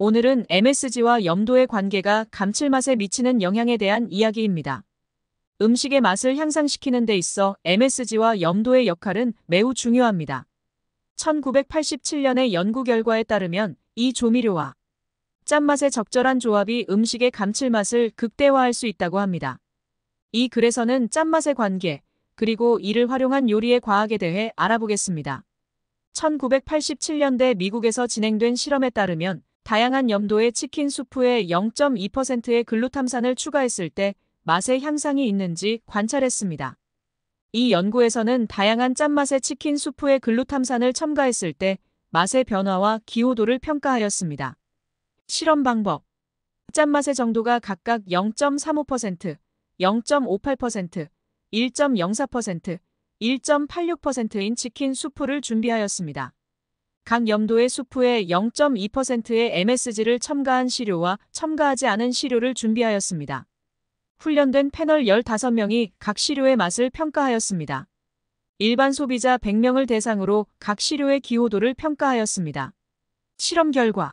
오늘은 MSG와 염도의 관계가 감칠맛에 미치는 영향에 대한 이야기입니다. 음식의 맛을 향상시키는 데 있어 MSG와 염도의 역할은 매우 중요합니다. 1987년의 연구 결과에 따르면 이 조미료와 짠맛의 적절한 조합이 음식의 감칠맛을 극대화할 수 있다고 합니다. 이 글에서는 짠맛의 관계, 그리고 이를 활용한 요리의 과학에 대해 알아보겠습니다. 1987년대 미국에서 진행된 실험에 따르면 다양한 염도의 치킨 수프에 0.2%의 글루탐산을 추가했을 때 맛의 향상이 있는지 관찰했습니다. 이 연구에서는 다양한 짠맛의 치킨 수프에 글루탐산을 첨가했을 때 맛의 변화와 기호도를 평가하였습니다. 실험 방법 짠맛의 정도가 각각 0.35%, 0.58%, 1.04%, 1.86%인 치킨 수프를 준비하였습니다. 각 염도의 수프에 0.2%의 MSG를 첨가한 시료와 첨가하지 않은 시료를 준비하였습니다. 훈련된 패널 15명이 각 시료의 맛을 평가하였습니다. 일반 소비자 100명을 대상으로 각 시료의 기호도를 평가하였습니다. 실험 결과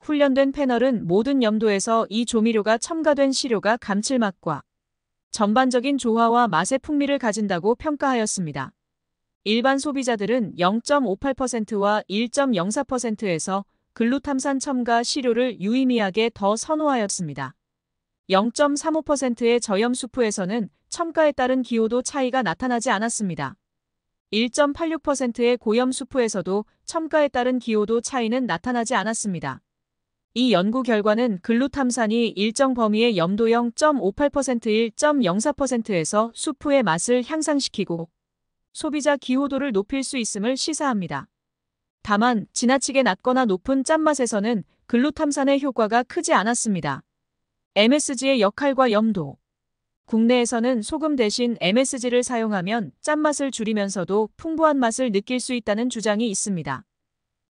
훈련된 패널은 모든 염도에서 이 조미료가 첨가된 시료가 감칠맛과 전반적인 조화와 맛의 풍미를 가진다고 평가하였습니다. 일반 소비자들은 0.58%와 1.04%에서 글루탐산 첨가 시료를 유의미하게 더 선호하였습니다. 0.35%의 저염 수프에서는 첨가에 따른 기호도 차이가 나타나지 않았습니다. 1.86%의 고염 수프에서도 첨가에 따른 기호도 차이는 나타나지 않았습니다. 이 연구 결과는 글루탐산이 일정 범위의 염도 0 5 8 1 0.04%에서 수프의 맛을 향상시키고 소비자 기호도를 높일 수 있음을 시사합니다. 다만 지나치게 낮거나 높은 짠맛에서는 글루탐산의 효과가 크지 않았습니다. MSG의 역할과 염도 국내에서는 소금 대신 MSG를 사용하면 짠맛을 줄이면서도 풍부한 맛을 느낄 수 있다는 주장이 있습니다.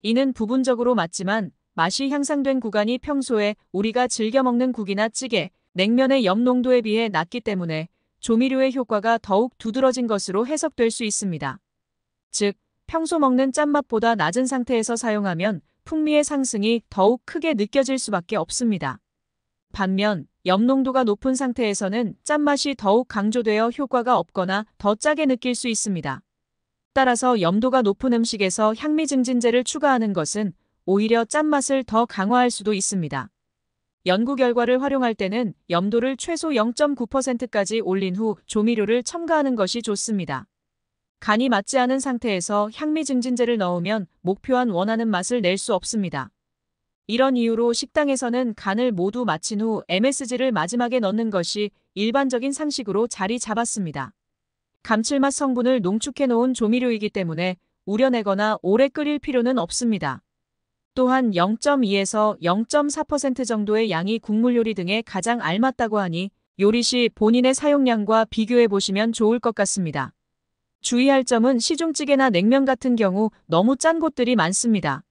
이는 부분적으로 맞지만 맛이 향상된 구간이 평소에 우리가 즐겨 먹는 국이나 찌개, 냉면의 염 농도에 비해 낮기 때문에 조미료의 효과가 더욱 두드러진 것으로 해석될 수 있습니다. 즉, 평소 먹는 짠맛보다 낮은 상태에서 사용하면 풍미의 상승이 더욱 크게 느껴질 수밖에 없습니다. 반면 염농도가 높은 상태에서는 짠맛이 더욱 강조되어 효과가 없거나 더 짜게 느낄 수 있습니다. 따라서 염도가 높은 음식에서 향미 증진제를 추가하는 것은 오히려 짠맛을 더 강화할 수도 있습니다. 연구 결과를 활용할 때는 염도를 최소 0.9%까지 올린 후 조미료를 첨가하는 것이 좋습니다. 간이 맞지 않은 상태에서 향미 증진제를 넣으면 목표한 원하는 맛을 낼 수 없습니다. 이런 이유로 식당에서는 간을 모두 마친 후 MSG를 마지막에 넣는 것이 일반적인 상식으로 자리 잡았습니다. 감칠맛 성분을 농축해 놓은 조미료이기 때문에 우려내거나 오래 끓일 필요는 없습니다. 또한 0.2에서 0.4% 정도의 양이 국물 요리 등에 가장 알맞다고 하니 요리 시 본인의 사용량과 비교해 보시면 좋을 것 같습니다. 주의할 점은 시중찌개나 냉면 같은 경우 너무 짠 곳들이 많습니다.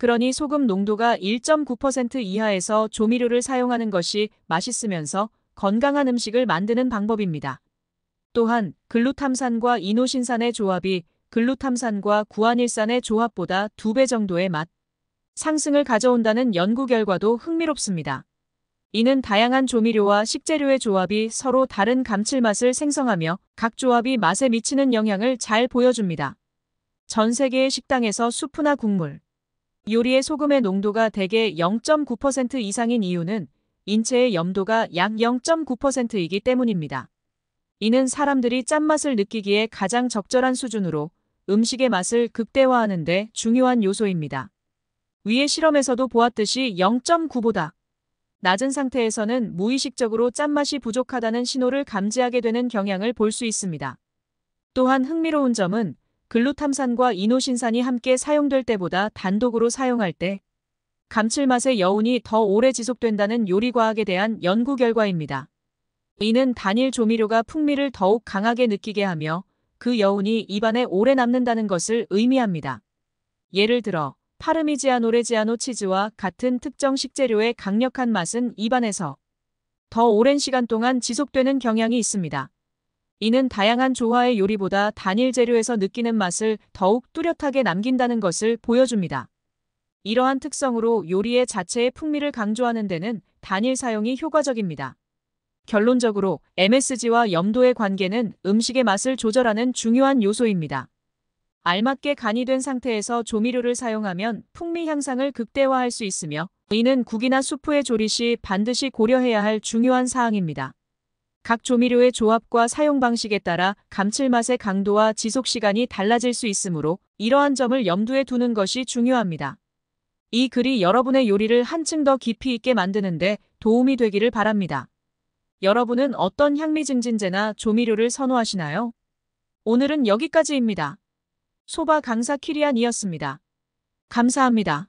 그러니 소금 농도가 1.9% 이하에서 조미료를 사용하는 것이 맛있으면서 건강한 음식을 만드는 방법입니다. 또한 글루탐산과 이노신산의 조합이 글루탐산과 구안일산의 조합보다 2배 정도의 맛, 상승을 가져온다는 연구 결과도 흥미롭습니다. 이는 다양한 조미료와 식재료의 조합이 서로 다른 감칠맛을 생성하며 각 조합이 맛에 미치는 영향을 잘 보여줍니다. 전 세계의 식당에서 수프나 국물, 요리의 소금의 농도가 대개 0.9% 이상인 이유는 인체의 염도가 약 0.9%이기 때문입니다. 이는 사람들이 짠맛을 느끼기에 가장 적절한 수준으로 음식의 맛을 극대화하는 데 중요한 요소입니다. 위의 실험에서도 보았듯이 0.9보다 낮은 상태에서는 무의식적으로 짠맛이 부족하다는 신호를 감지하게 되는 경향을 볼 수 있습니다. 또한 흥미로운 점은 글루탐산과 이노신산이 함께 사용될 때보다 단독으로 사용할 때 감칠맛의 여운이 더 오래 지속된다는 요리과학에 대한 연구 결과입니다. 이는 단일 조미료가 풍미를 더욱 강하게 느끼게 하며 그 여운이 입안에 오래 남는다는 것을 의미합니다. 예를 들어 파르미지아노 레지아노 치즈와 같은 특정 식재료의 강력한 맛은 입안에서 더 오랜 시간 동안 지속되는 경향이 있습니다. 이는 다양한 조화의 요리보다 단일 재료에서 느끼는 맛을 더욱 뚜렷하게 남긴다는 것을 보여줍니다. 이러한 특성으로 요리의 자체의 풍미를 강조하는 데는 단일 사용이 효과적입니다. 결론적으로 MSG와 염도의 관계는 음식의 맛을 조절하는 중요한 요소입니다. 알맞게 간이 된 상태에서 조미료를 사용하면 풍미 향상을 극대화할 수 있으며 이는 국이나 수프의 조리 시 반드시 고려해야 할 중요한 사항입니다. 각 조미료의 조합과 사용 방식에 따라 감칠맛의 강도와 지속시간이 달라질 수 있으므로 이러한 점을 염두에 두는 것이 중요합니다. 이 글이 여러분의 요리를 한층 더 깊이 있게 만드는데 도움이 되기를 바랍니다. 여러분은 어떤 향미 증진제나 조미료를 선호하시나요? 오늘은 여기까지입니다. 소바 강사 키리안이었습니다. 감사합니다.